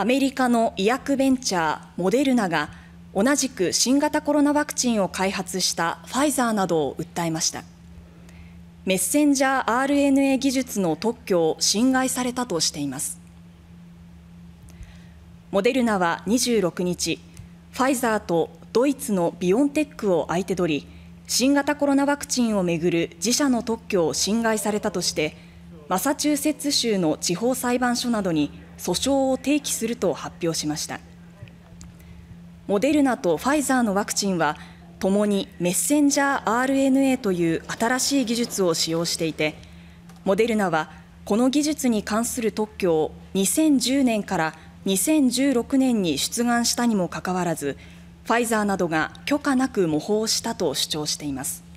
アメリカの医薬ベンチャーモデルナが同じく新型コロナワクチンを開発したファイザーなどを訴えましたメッセンジャー RNA 技術の特許を侵害されたとしていますモデルナは26日ファイザーとドイツのビオンテックを相手取り新型コロナワクチンをめぐる自社の特許を侵害されたとしてマサチューセッツ州の地方裁判所などに訴訟を提起すると発表しましたモデルナとファイザーのワクチンはともにメッセンジャー RNA という新しい技術を使用していてモデルナはこの技術に関する特許を2010年から2016年に出願したにもかかわらずファイザーなどが許可なく模倣したと主張しています